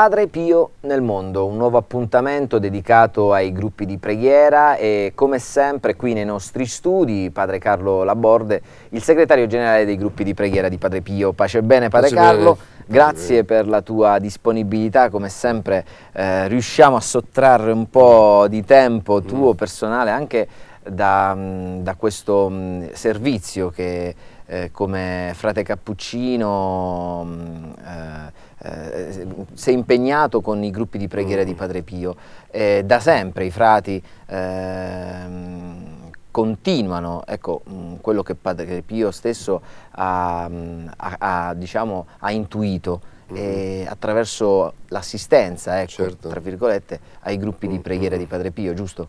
Padre Pio nel mondo, un nuovo appuntamento dedicato ai gruppi di preghiera e come sempre qui nei nostri studi Padre Carlo Laborde, il segretario generale dei gruppi di preghiera di Padre Pio. Pace bene Padre Pace Carlo, bene. grazie per la tua disponibilità, come sempre eh, riusciamo a sottrarre un po' di tempo mm. tuo personale anche da, mm, da questo mm, servizio che eh, come frate Cappuccino... eh, eh, si è impegnato con i gruppi di preghiera mm. di Padre Pio. Eh, da sempre i frati ehm, continuano, ecco, mm, quello che Padre Pio stesso ha, mm, ha, ha, diciamo, ha intuito mm-hmm. eh, attraverso l'assistenza, ecco, certo. tra virgolette, ai gruppi di mm-hmm. preghiera di Padre Pio, giusto?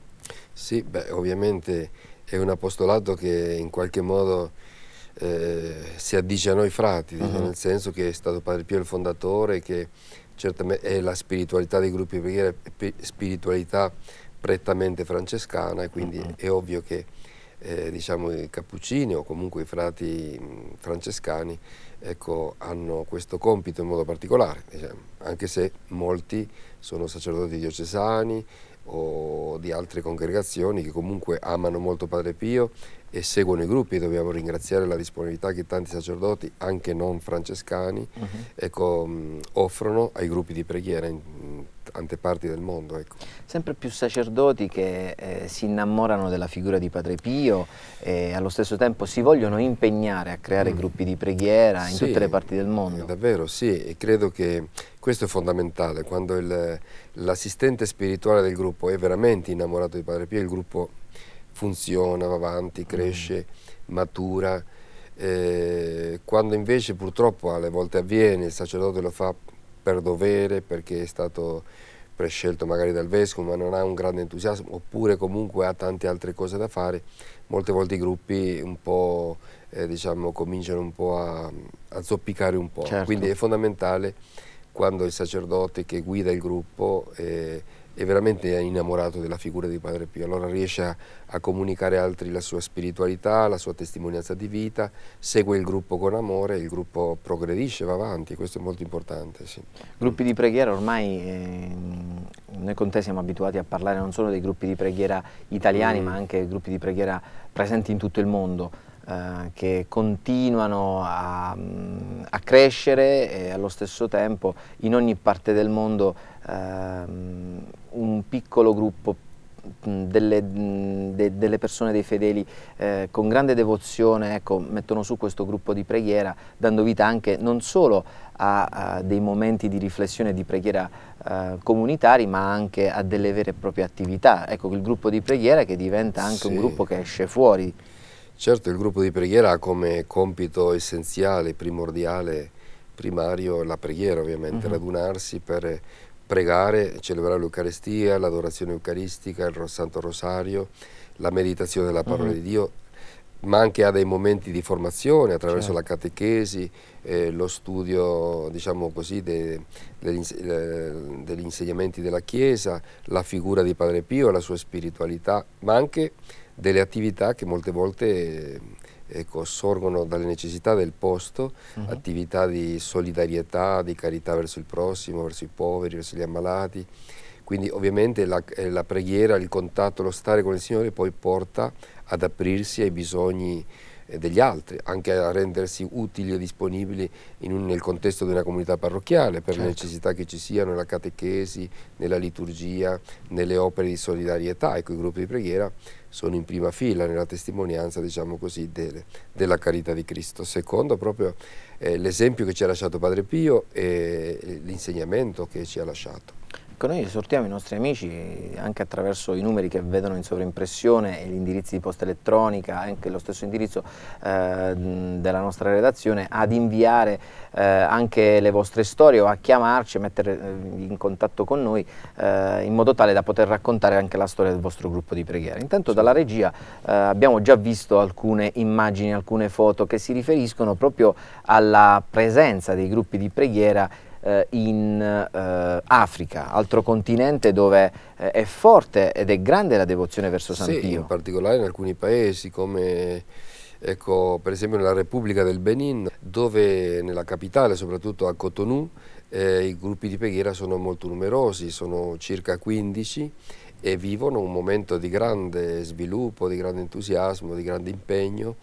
Sì, beh, ovviamente è un apostolato che in qualche modo eh, si addice a noi frati, uh mhm. -huh. nel senso che è stato Padre Pio il fondatore, che certamente è la spiritualità dei gruppi di preghiera, spiritualità prettamente francescana e quindi uh mhm. -huh. è ovvio che eh, diciamo, i cappuccini o comunque i frati mh, francescani ecco, hanno questo compito in modo particolare, diciamo, anche se molti sono sacerdoti diocesani, o di altre congregazioni che comunque amano molto Padre Pio e seguono i gruppi, dobbiamo ringraziare la disponibilità che tanti sacerdoti, anche non francescani, uh mhm. -huh. ecco, offrono ai gruppi di preghiera anteparti del mondo. Ecco. Sempre più sacerdoti che eh, si innamorano della figura di Padre Pio e allo stesso tempo si vogliono impegnare a creare mm. gruppi di preghiera in sì, tutte le parti del mondo. Eh, davvero, sì, e credo che questo è fondamentale, quando l'assistente spirituale del gruppo è veramente innamorato di Padre Pio, il gruppo funziona, va avanti, cresce, mm. matura, eh, quando invece purtroppo alle volte avviene, il sacerdote lo fa per dovere, perché è stato prescelto magari dal vescovo ma non ha un grande entusiasmo oppure comunque ha tante altre cose da fare, molte volte i gruppi un po' eh, diciamo cominciano un po' a, a zoppicare un po', certo. quindi è fondamentale quando il sacerdote che guida il gruppo eh, è veramente innamorato della figura di Padre Pio, allora riesce a, a comunicare ad altri la sua spiritualità, la sua testimonianza di vita, segue il gruppo con amore, il gruppo progredisce, va avanti, questo è molto importante. Sì. Gruppi di preghiera ormai, eh, noi con te siamo abituati a parlare non solo dei gruppi di preghiera italiani mm. ma anche gruppi di preghiera presenti in tutto il mondo, eh, che continuano a, mm, a, crescere e allo stesso tempo in ogni parte del mondo eh, un piccolo gruppo mm, delle, mm, de, delle, persone, dei fedeli, eh, con grande devozione ecco, mettono su questo gruppo di preghiera, dando vita anche non solo a, a dei momenti di riflessione e di preghiera eh, comunitari, ma anche a delle vere e proprie attività. Ecco, il gruppo di preghiera che diventa anche sì. un gruppo che esce fuori Certo il gruppo di preghiera ha come compito essenziale, primordiale, primario la preghiera ovviamente, mm -hmm. radunarsi per pregare, celebrare l'Eucaristia, l'adorazione eucaristica, il Santo Rosario, la meditazione della parola mm -hmm. di Dio ma anche a dei momenti di formazione attraverso certo. la catechesi, eh, lo studio diciamo così, de, de, de, eh, degli insegnamenti della Chiesa, la figura di Padre Pio, la sua spiritualità, ma anche delle attività che molte volte eh, ecco, sorgono dalle necessità del posto, uh mhm. -huh. attività di solidarietà, di carità verso il prossimo, verso i poveri, verso gli ammalati. Quindi ovviamente la, eh, la, preghiera, il contatto, lo stare con il Signore poi porta ad aprirsi ai bisogni eh, degli altri, anche a rendersi utili e disponibili un, nel contesto di una comunità parrocchiale, per certo. le necessità che ci siano nella catechesi, nella liturgia, nelle opere di solidarietà. Ecco, i gruppi di preghiera sono in prima fila nella testimonianza, diciamo così, delle, della carità di Cristo. Secondo proprio eh, l'esempio che ci ha lasciato Padre Pio e eh, l'insegnamento che ci ha lasciato. Ecco, noi esortiamo i nostri amici anche attraverso i numeri che vedono in sovrimpressione e gli indirizzi di posta elettronica, anche lo stesso indirizzo eh, della nostra redazione, ad inviare eh, anche le vostre storie o a chiamarci, a mettervi eh, in contatto con noi eh, in modo tale da poter raccontare anche la storia del vostro gruppo di preghiera. Intanto dalla regia eh, abbiamo già visto alcune immagini, alcune foto che si riferiscono proprio alla presenza dei gruppi di preghiera eh, in eh, Africa, altro continente dove eh, è forte ed è grande la devozione verso San sì, Pio. in particolare in alcuni paesi come ecco, per esempio nella Repubblica del Benin, dove nella capitale, soprattutto a Cotonou, eh, i gruppi di preghiera sono molto numerosi, sono circa 15 e vivono un momento di grande sviluppo, di grande entusiasmo, di grande impegno,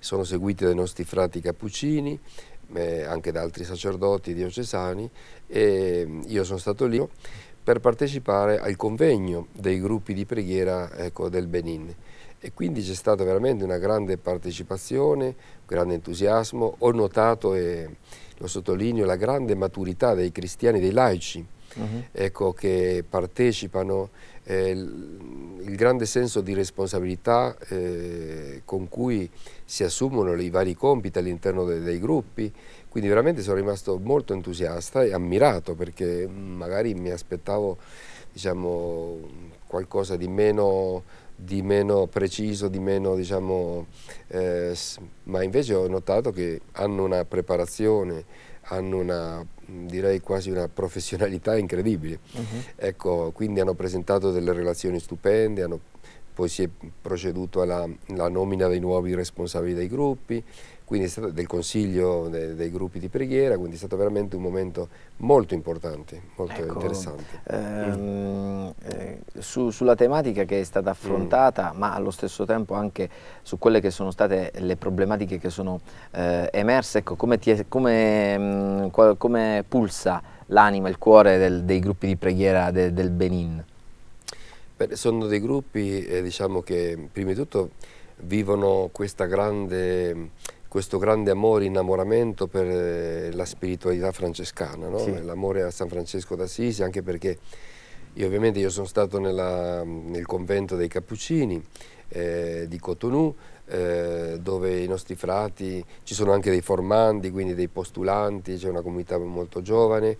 sono seguiti dai nostri frati cappuccini eh, anche da altri sacerdoti diocesani e mm, io sono stato lì per partecipare al convegno dei gruppi di preghiera ecco, del Benin e quindi c'è stata veramente una grande partecipazione, un grande entusiasmo, ho notato e lo sottolineo la grande maturità dei cristiani, dei laici uh mhm. -huh. ecco, che partecipano eh, il grande senso di responsabilità eh, con cui si assumono i vari compiti all'interno dei, dei gruppi, quindi veramente sono rimasto molto entusiasta e ammirato perché mm, magari mi aspettavo diciamo, qualcosa di meno, di meno, preciso, di meno, diciamo, eh, ma invece ho notato che hanno una preparazione, hanno una direi quasi una professionalità incredibile. Uh mhm. -huh. ecco, quindi hanno presentato delle relazioni stupende, hanno, poi si è proceduto alla, alla nomina dei nuovi responsabili dei gruppi, quindi è stato del consiglio dei, dei, gruppi di preghiera, quindi è stato veramente un momento molto importante, molto ecco, interessante. Ehm, eh, su, sulla tematica che è stata affrontata, mm. ma allo stesso tempo anche su quelle che sono state le problematiche che sono eh, emerse, ecco, come, ti, come, mh, mm, come pulsa l'anima, il cuore del, dei gruppi di preghiera de, del Benin? Beh, sono dei gruppi eh, diciamo che prima di tutto vivono questa grande questo grande amore, innamoramento per eh, la spiritualità francescana, no? sì. l'amore a San Francesco d'Assisi, anche perché io ovviamente io sono stato nella, nel convento dei Cappuccini eh, di Cotonou, eh, dove i nostri frati, ci sono anche dei formandi, quindi dei postulanti, c'è una comunità molto giovane,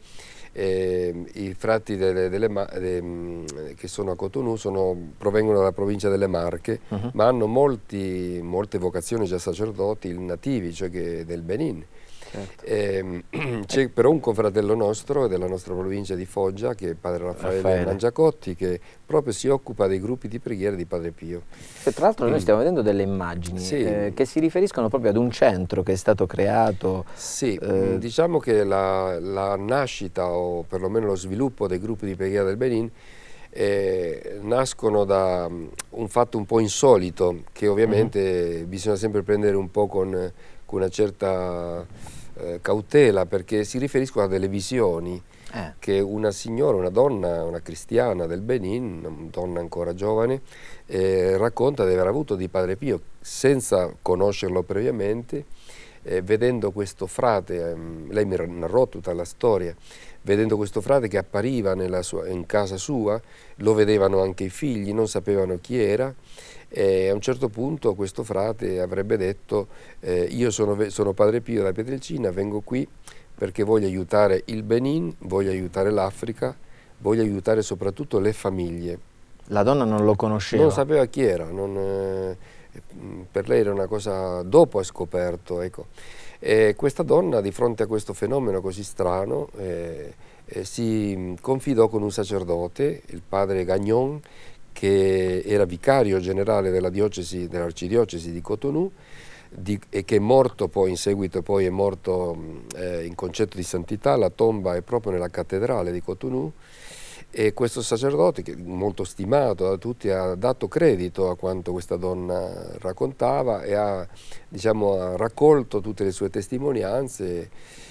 eh, i fratti delle, delle, de, mm, che sono a Cotonou sono, provengono dalla provincia delle Marche, uh mhm. -huh. ma hanno molti, molte vocazioni già sacerdoti nativi, cioè del Benin. Certo. Ehm, c'è però un confratello nostro della nostra provincia di Foggia, che è padre Raffaele, Raffaele. Mangiacotti, che proprio si occupa dei gruppi di preghiera di Padre Pio. E tra l'altro noi mm. stiamo vedendo delle immagini sì. eh, che si riferiscono proprio ad un centro che è stato creato. Sì, eh... Mm, diciamo che la, la nascita o perlomeno lo sviluppo dei gruppi di preghiera del Benin eh, nascono da mm, un fatto un po' insolito che ovviamente mm. bisogna sempre prendere un po' con, con una certa eh, cautela perché si riferiscono a delle visioni eh. che una signora, una donna, una cristiana del Benin, una donna ancora giovane, eh, racconta di aver avuto di Padre Pio senza conoscerlo previamente, eh, vedendo questo frate, ehm, lei mi narrò tutta la storia, vedendo questo frate che appariva sua, in casa sua, lo vedevano anche i figli, non sapevano chi era e a un certo punto questo frate avrebbe detto eh, io sono, sono, padre Pio da Pietrelcina, vengo qui perché voglio aiutare il Benin, voglio aiutare l'Africa, voglio aiutare soprattutto le famiglie. La donna non lo conosceva? Non sapeva chi era, non, eh, mm, per lei era una cosa dopo ha scoperto. Ecco. E questa donna di fronte a questo fenomeno così strano eh, eh, si mm, confidò con un sacerdote, il padre Gagnon, che era vicario generale dell'arcidiocesi di Cotonou di, e che è morto poi in seguito, poi è morto eh, in concetto di santità, la tomba è proprio nella cattedrale di Cotonou e questo sacerdote, che molto stimato da tutti, ha dato credito a quanto questa donna raccontava e ha, diciamo, ha raccolto tutte le sue testimonianze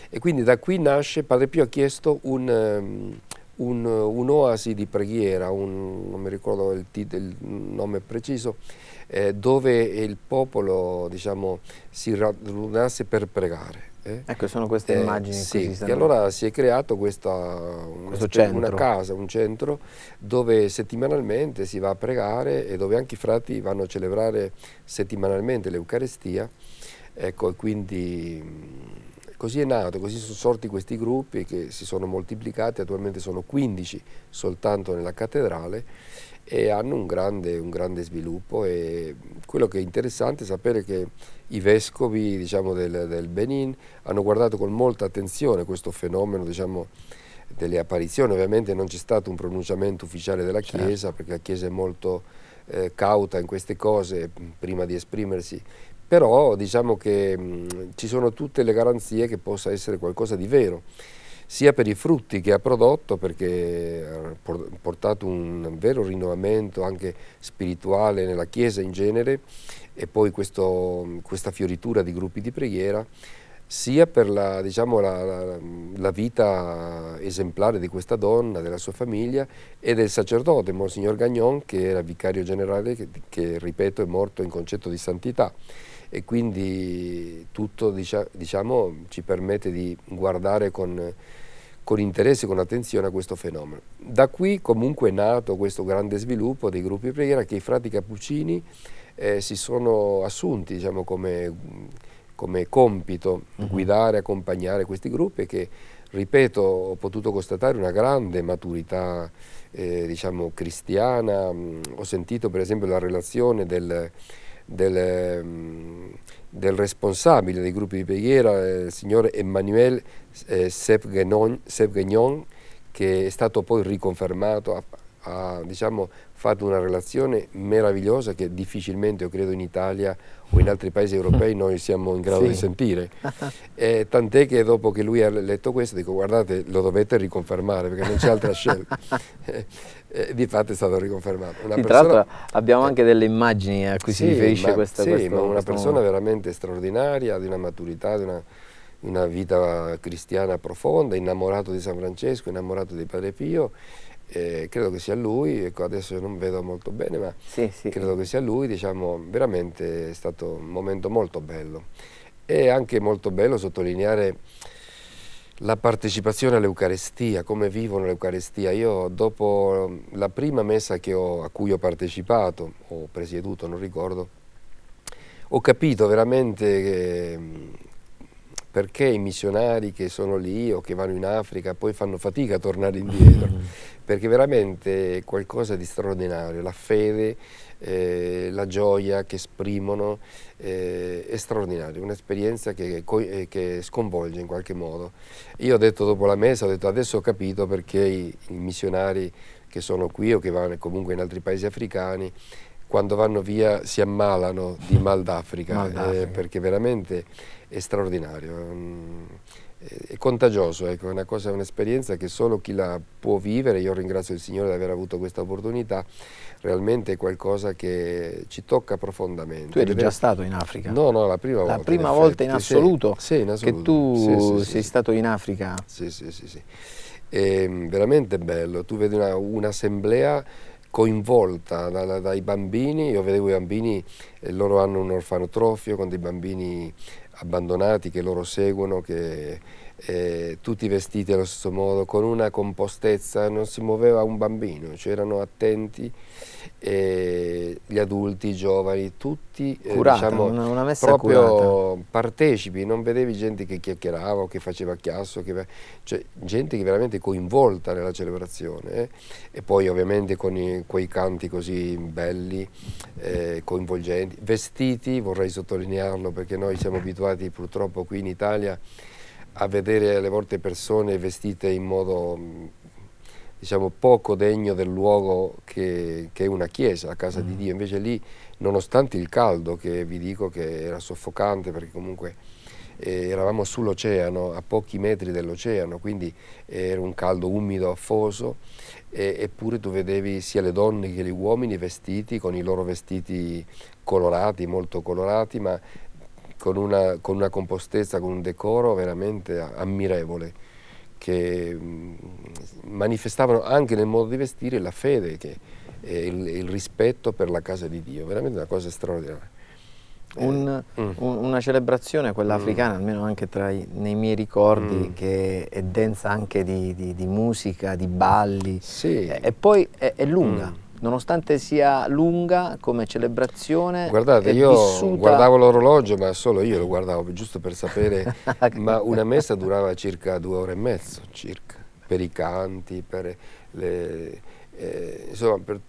e quindi da qui nasce, Padre Pio ha chiesto un, um, un'oasi di preghiera, un, non mi ricordo il, il nome preciso, eh, dove il popolo diciamo, si radunasse per pregare. Eh. Ecco, sono queste eh, immagini. Eh, sì, e allora si è creato questa, una, una casa, un centro dove settimanalmente si va a pregare e dove anche i frati vanno a celebrare settimanalmente l'Eucarestia. Ecco, e quindi Così è nato, così sono sorti questi gruppi che si sono moltiplicati, attualmente sono 15 soltanto nella cattedrale e hanno un grande, un grande sviluppo e quello che è interessante è sapere che i vescovi diciamo, del, del, Benin hanno guardato con molta attenzione questo fenomeno diciamo, delle apparizioni, ovviamente non c'è stato un pronunciamento ufficiale della certo. Chiesa certo. perché la Chiesa è molto eh, cauta in queste cose prima di esprimersi, però diciamo che mh, mm, ci sono tutte le garanzie che possa essere qualcosa di vero sia per i frutti che ha prodotto perché ha portato un vero rinnovamento anche spirituale nella Chiesa in genere e poi questo, questa fioritura di gruppi di preghiera sia per la, diciamo, la, la, la, vita esemplare di questa donna, della sua famiglia e del sacerdote, Monsignor Gagnon, che era vicario generale, che, che ripeto è morto in concetto di santità e quindi tutto diciamo, ci permette di guardare con, con interesse e con attenzione a questo fenomeno. Da qui comunque è nato questo grande sviluppo dei gruppi di preghiera che i frati cappuccini eh, si sono assunti diciamo, come, come, compito uh mhm. -huh. guidare, accompagnare questi gruppi che ripeto, ho potuto constatare una grande maturità eh, diciamo, cristiana, mm, ho sentito per esempio la relazione del, del, mm, del responsabile dei gruppi di preghiera, eh, il signor Emmanuel eh, Sepgagnon, che è stato poi riconfermato, ha, ha diciamo, fatto una relazione meravigliosa che difficilmente, io credo, in Italia o in altri paesi europei noi siamo in grado sì. di sentire. tant'è che dopo che lui ha letto questo dico guardate lo dovete riconfermare perché non c'è altra scelta. eh, di fatto è stato riconfermato. Una sì, persona... Tra l'altro abbiamo eh. anche delle immagini a cui sì, si riferisce ma, questa, sì, questo, ma una persona modo. veramente straordinaria, di una maturità, di una, una, vita cristiana profonda, innamorato di San Francesco, innamorato di Padre Pio. Eh, credo che sia lui, ecco, adesso non vedo molto bene, ma sì, credo che sia lui, diciamo, veramente è stato un momento molto bello. E anche molto bello sottolineare la partecipazione all'Eucarestia, come vivono l'Eucarestia. Io dopo la prima messa ho, a cui ho partecipato, o presieduto, non ricordo, ho capito veramente ehm, perché i missionari che sono lì o che vanno in Africa poi fanno fatica a tornare indietro, mm. perché veramente è qualcosa di straordinario, la fede, eh, la gioia che esprimono, eh, straordinario, un'esperienza che, eh, che, sconvolge in qualche modo. Io ho detto dopo la messa, ho detto adesso ho capito perché i, i missionari che sono qui o che vanno comunque in altri paesi africani quando vanno via si ammalano di mal d'Africa, eh, perché veramente è straordinario. Mm, è contagioso, ecco, è un'esperienza che solo chi la può vivere, io ringrazio il Signore di aver avuto questa opportunità, realmente è qualcosa che ci tocca profondamente. Tu eri già stato in Africa? No, no, la prima la volta. La prima in volta in assoluto, sì, sì, in assoluto, che tu sì, sei stato in Africa? Sì, sì, sì. sì. È ehm, veramente bello, tu vedi un'assemblea un coinvolta da, da, dai bambini, io vedevo i bambini, eh, loro hanno un orfanotrofio con dei bambini abbandonati che loro seguono, che eh, tutti vestiti allo stesso modo, con una compostezza, non si muoveva un bambino, c'erano cioè attenti eh, gli adulti, i giovani, tutti eh, curata, diciamo, una, una proprio curata. partecipi, non vedevi gente che chiacchierava che faceva chiasso, che, cioè, gente che veramente coinvolta nella celebrazione eh? e poi ovviamente con i, quei canti così belli, eh, coinvolgenti, vestiti, vorrei sottolinearlo perché noi siamo abituati purtroppo qui in Italia a vedere alle volte persone vestite in modo mm, diciamo, poco degno del luogo che, che è una chiesa, la casa mm. di Dio. Invece lì, nonostante il caldo, che vi dico che era soffocante, perché comunque eh, eravamo sull'oceano, a pochi metri dell'oceano, quindi era un caldo umido, affoso, eh, eppure tu vedevi sia le donne che gli uomini vestiti con i loro vestiti colorati, molto colorati, ma con una, con una compostezza, con un decoro veramente ammirevole, che mm, manifestavano anche nel modo di vestire la fede e il, il rispetto per la casa di Dio, veramente una cosa straordinaria. Eh, un, mm. una celebrazione, quella mm. africana, almeno anche tra i, nei miei ricordi, mm. che è densa anche di, di, di musica, di balli, sì. e, e, poi è, è lunga. Mm nonostante sia lunga come celebrazione. Guardate, io vissuta... guardavo l'orologio, ma solo io lo guardavo, giusto per sapere, ah, ma una messa durava circa due ore e mezzo, circa, per i canti, per le, eh, insomma, per,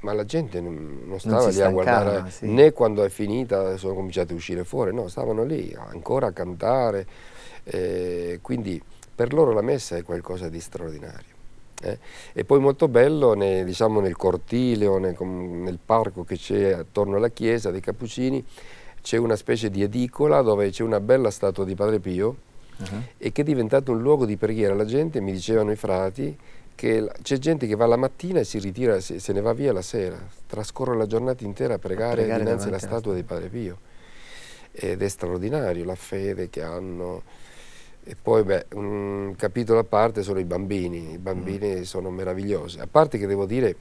ma la gente non, stava non lì a guardare, sì. né quando è finita sono cominciati a uscire fuori, no, stavano lì ancora a cantare, eh, quindi per loro la messa è qualcosa di straordinario. Eh? E poi molto bello nei, diciamo, nel cortile o nel, nel parco che c'è attorno alla chiesa dei Cappuccini c'è una specie di edicola dove c'è una bella statua di Padre Pio uh -huh. e che è diventato un luogo di preghiera. La gente, mi dicevano i frati, che c'è gente che va la mattina e si ritira, se, se, ne va via la sera, trascorre la giornata intera a pregare, a pregare dinanzi alla statua di Padre Pio. Ed è straordinario la fede che hanno e poi beh, un capitolo a parte sono i bambini, i bambini mm. sono meravigliosi, a parte che devo dire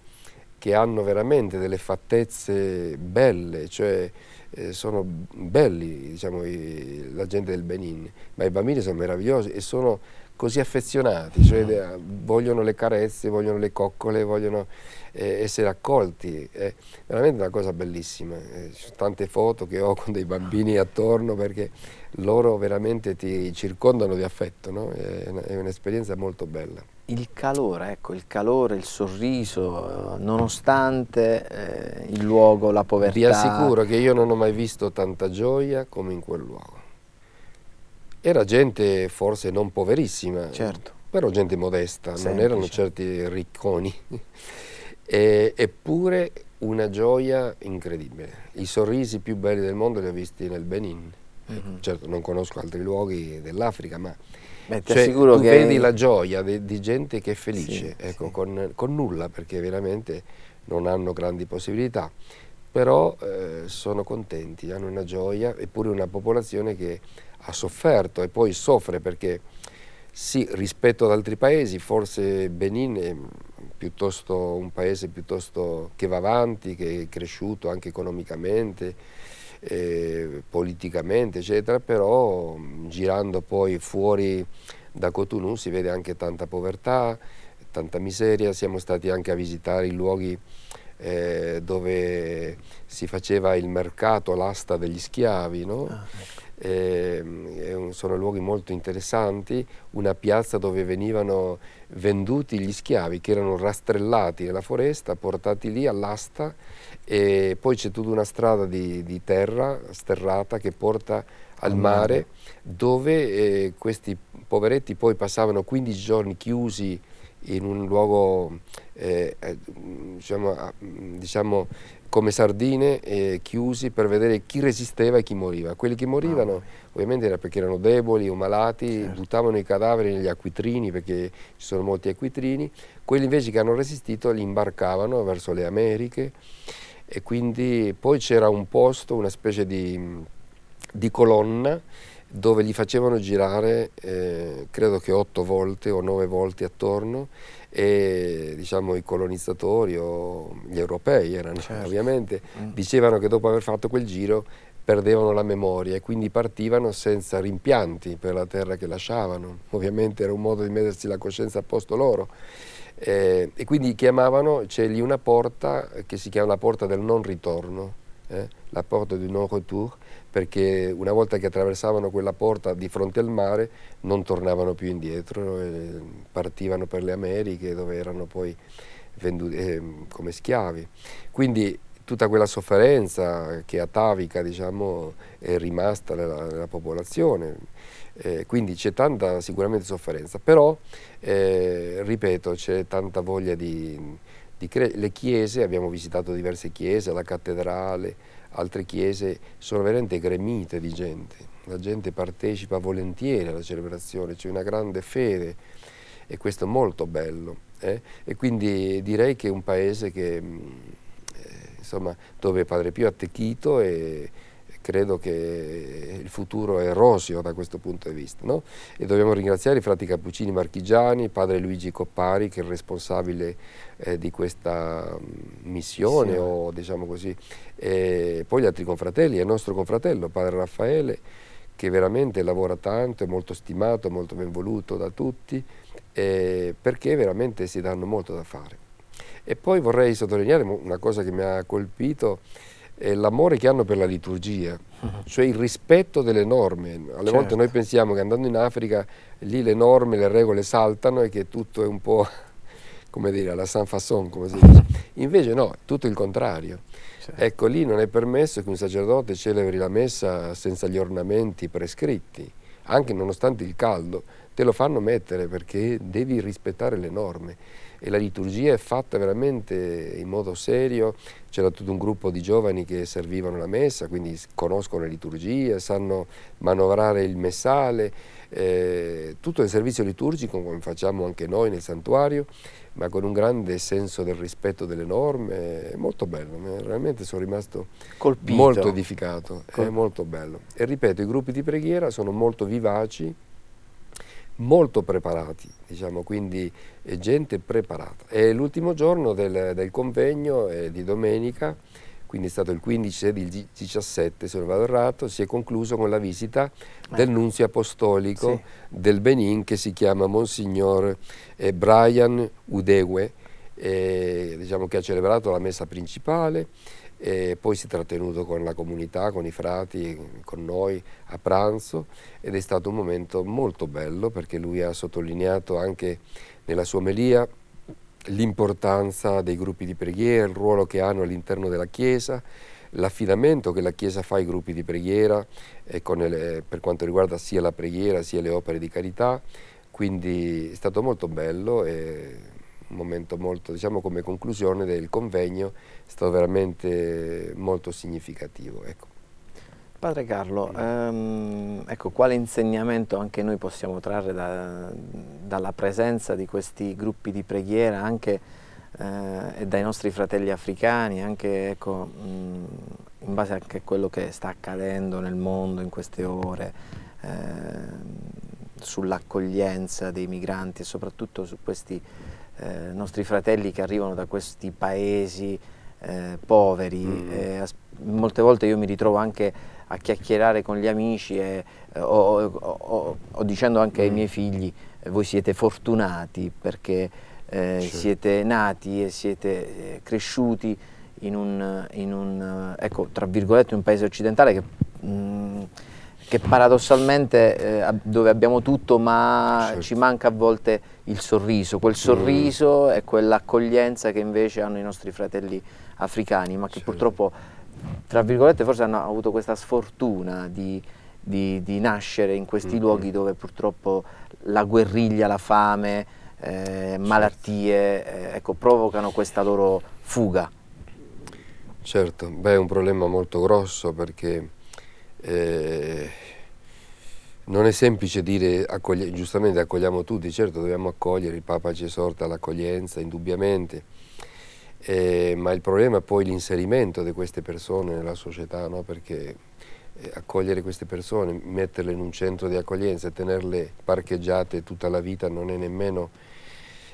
che hanno veramente delle fattezze belle, cioè eh, sono belli diciamo, i, la gente del Benin, ma i bambini sono meravigliosi e sono così affezionati, cioè no. Mm. Eh, vogliono le carezze, vogliono le coccole, vogliono eh, essere accolti. È veramente una cosa bellissima. Eh, ci sono tante foto che ho con dei bambini attorno perché loro veramente ti circondano di affetto, no? è un'esperienza molto bella il calore, ecco, il calore, il sorriso, eh, nonostante eh, il luogo, la povertà. Vi assicuro che io non ho mai visto tanta gioia come in quel luogo. Era gente forse non poverissima, certo. però gente modesta, Semplice. non erano certi ricconi. e, eppure una gioia incredibile. I sorrisi più belli del mondo li ho visti nel Benin. Mm -hmm. Certo, non conosco altri luoghi dell'Africa, ma Beh, cioè, tu che... vedi la gioia di, di, gente che è felice, sì, ecco, sì. Con, con, nulla, perché veramente non hanno grandi possibilità, però eh, sono contenti, hanno una gioia, eppure una popolazione che ha sofferto e poi soffre perché sì, rispetto ad altri paesi, forse Benin è un paese piuttosto che va avanti, che è cresciuto anche economicamente, eh, politicamente, eccetera, però girando poi fuori da Cotonou si vede anche tanta povertà, tanta miseria, siamo stati anche a visitare i luoghi eh, dove si faceva il mercato, l'asta degli schiavi, no? ah, ecco eh, sono luoghi molto interessanti, una piazza dove venivano venduti gli schiavi che erano rastrellati nella foresta, portati lì all'asta e poi c'è tutta una strada di, di, terra sterrata che porta al mare dove eh, questi poveretti poi passavano 15 giorni chiusi in un luogo eh, eh diciamo, diciamo come sardine eh, chiusi per vedere chi resisteva e chi moriva. Quelli che morivano oh. ovviamente era perché erano deboli o malati, certo. buttavano i cadaveri negli acquitrini perché ci sono molti acquitrini, quelli invece che hanno resistito li imbarcavano verso le Americhe e quindi poi c'era un posto, una specie di, di colonna dove li facevano girare eh, credo che otto volte o nove volte attorno e diciamo, i colonizzatori o gli europei erano certo. ovviamente, mm. dicevano che dopo aver fatto quel giro perdevano la memoria e quindi partivano senza rimpianti per la terra che lasciavano. Ovviamente era un modo di mettersi la coscienza a posto loro. Eh, e quindi chiamavano, c'è lì una porta che si chiama la porta del non ritorno, eh, la porta di non retour, perché una volta che attraversavano quella porta di fronte al mare non tornavano più indietro, eh, partivano per le Americhe dove erano poi venduti eh, come schiavi. Quindi tutta quella sofferenza che atavica diciamo, è rimasta nella, nella popolazione, eh, quindi c'è tanta sicuramente sofferenza, però eh, ripeto c'è tanta voglia di le chiese, abbiamo visitato diverse chiese, la cattedrale, altre chiese, sono veramente gremite di gente, la gente partecipa volentieri alla celebrazione, c'è una grande fede e questo è molto bello. Eh? E quindi direi che è un paese che, mm, eh, insomma, dove Padre Pio ha attecchito e credo che il futuro è rosio da questo punto di vista. No? E dobbiamo ringraziare i frati Cappuccini Marchigiani, padre Luigi Coppari che è il responsabile eh, di questa mm, missione sì. o diciamo così, e poi gli altri confratelli, e il nostro confratello, padre Raffaele, che veramente lavora tanto, è molto stimato, molto ben voluto da tutti, eh, perché veramente si danno molto da fare. E poi vorrei sottolineare una cosa che mi ha colpito, è l'amore che hanno per la liturgia, mhm. cioè il rispetto delle norme. Alle certo. volte noi pensiamo che andando in Africa lì le norme, le regole saltano e che tutto è un po' come dire alla San Fasson, come si dice. Invece no, tutto il contrario. Certo. Ecco, lì non è permesso che un sacerdote celebri la messa senza gli ornamenti prescritti anche nonostante il caldo, te lo fanno mettere perché devi rispettare le norme e la liturgia è fatta veramente in modo serio, c'era tutto un gruppo di giovani che servivano la messa, quindi conoscono la liturgia, sanno manovrare il messale, eh, tutto il servizio liturgico come facciamo anche noi nel santuario, ma con un grande senso del rispetto delle norme, è molto bello, veramente eh, sono rimasto Colpito. molto edificato, Colpito. è molto bello. E ripeto, i gruppi di preghiera sono molto vivaci, molto preparati, diciamo, quindi gente preparata. E l'ultimo giorno del, del convegno è di domenica quindi è stato il 15 e il 17 se non vado errato, si è concluso con la visita ecco. del nunzio apostolico sì. del Benin che si chiama Monsignor eh, Brian Udegue, eh, diciamo che ha celebrato la messa principale e poi si è trattenuto con la comunità, con i frati, con noi a pranzo ed è stato un momento molto bello perché lui ha sottolineato anche nella sua melia l'importanza dei gruppi di preghiera, il ruolo che hanno all'interno della Chiesa, l'affidamento che la Chiesa fa ai gruppi di preghiera eh, le, per quanto riguarda sia la preghiera sia le opere di carità, quindi è stato molto bello e un momento molto, diciamo come conclusione del convegno, è stato veramente molto significativo. Ecco. Padre Carlo, ehm, ecco, quale insegnamento anche noi possiamo trarre da, dalla presenza di questi gruppi di preghiera anche eh, e dai nostri fratelli africani, anche ecco, mh, mm, in base anche a quello che sta accadendo nel mondo in queste ore, eh, sull'accoglienza dei migranti e soprattutto su questi eh, nostri fratelli che arrivano da questi paesi eh, poveri. Mm. Eh, molte volte io mi ritrovo anche a chiacchierare con gli amici e, eh, o, o, o, dicendo anche mm. ai miei figli eh, voi siete fortunati perché eh, certo. siete nati e siete eh, cresciuti in un, in un, ecco, tra virgolette, un paese occidentale che... Mm, che paradossalmente eh, dove abbiamo tutto ma certo. ci manca a volte il sorriso, quel sorriso mm. e quell'accoglienza che invece hanno i nostri fratelli africani ma che certo. purtroppo tra virgolette forse hanno avuto questa sfortuna di, di, di nascere in questi mm -hmm. luoghi dove purtroppo la guerriglia, la fame, eh, malattie, eh, ecco, provocano questa loro fuga. Certo, beh è un problema molto grosso perché eh, non è semplice dire, accogli giustamente accogliamo tutti, certo dobbiamo accogliere, il Papa ci esorta all'accoglienza indubbiamente, eh, ma il problema è poi l'inserimento di queste persone nella società, no? perché eh, accogliere queste persone, metterle in un centro di accoglienza e tenerle parcheggiate tutta la vita non è nemmeno...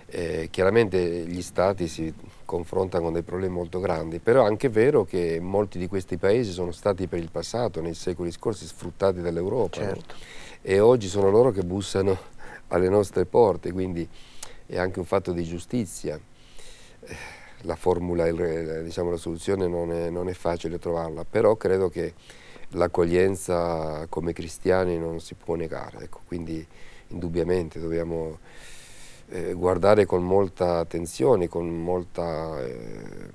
Eh, chiaramente gli stati si confrontano con dei problemi molto grandi, però è anche vero che molti di questi paesi sono stati per il passato, nei secoli scorsi, sfruttati dall'Europa certo. e oggi sono loro che bussano alle nostre porte, quindi è anche un fatto di giustizia. Eh, la formula, il, diciamo, la soluzione non è, non è, facile trovarla, però credo che l'accoglienza come cristiani non si può negare, ecco, quindi indubbiamente dobbiamo eh, guardare con molta attenzione, con molta eh,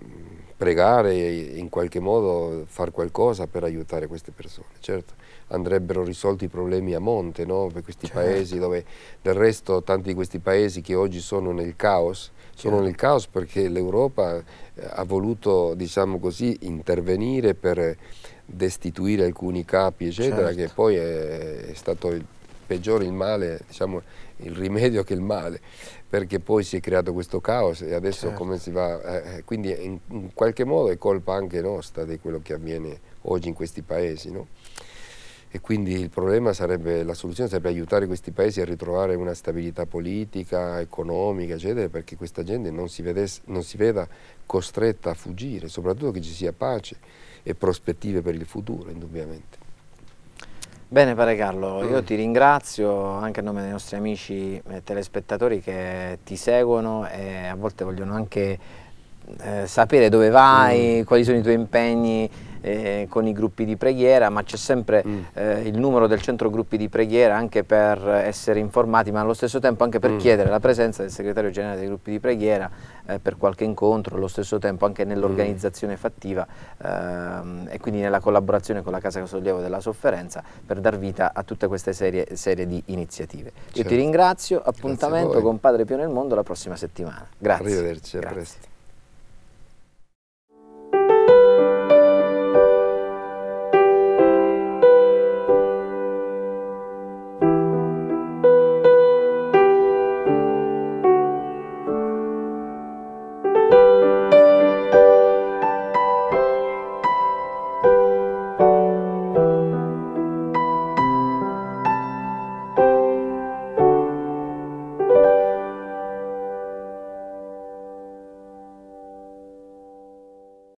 pregare in qualche modo fare qualcosa per aiutare queste persone. Certo, andrebbero risolti i problemi a monte no? per questi certo. paesi dove del resto tanti di questi paesi che oggi sono nel caos sono certo. nel caos perché l'Europa eh, ha voluto, diciamo così, intervenire per destituire alcuni capi, eccetera, certo. che poi è, è stato il peggiore il male, diciamo, il rimedio che il male, perché poi si è creato questo caos e adesso certo. come si va? Eh, eh quindi in, in, qualche modo è colpa anche nostra di quello che avviene oggi in questi paesi. No? e quindi il problema sarebbe, la soluzione sarebbe aiutare questi paesi a ritrovare una stabilità politica, economica, eccetera, perché questa gente non si, vedesse, non si veda costretta a fuggire, soprattutto che ci sia pace e prospettive per il futuro, indubbiamente. Bene Pare Carlo, mm. io ti ringrazio anche a nome dei nostri amici telespettatori che ti seguono e a volte vogliono anche eh, sapere dove vai, mm. quali sono i tuoi impegni eh, con i gruppi di preghiera, ma c'è sempre mm. eh, il numero del centro gruppi di preghiera anche per essere informati, ma allo stesso tempo anche per mm. chiedere la presenza del segretario generale dei gruppi di preghiera eh, per qualche incontro, allo stesso tempo anche nell'organizzazione mm. fattiva ehm, e quindi nella collaborazione con la Casa Sollievo della Sofferenza per dar vita a tutte queste serie, serie di iniziative. Certo. Io ti certo. ringrazio, appuntamento con Padre Pio nel Mondo la prossima settimana. Grazie. Arrivederci, Grazie. a presto.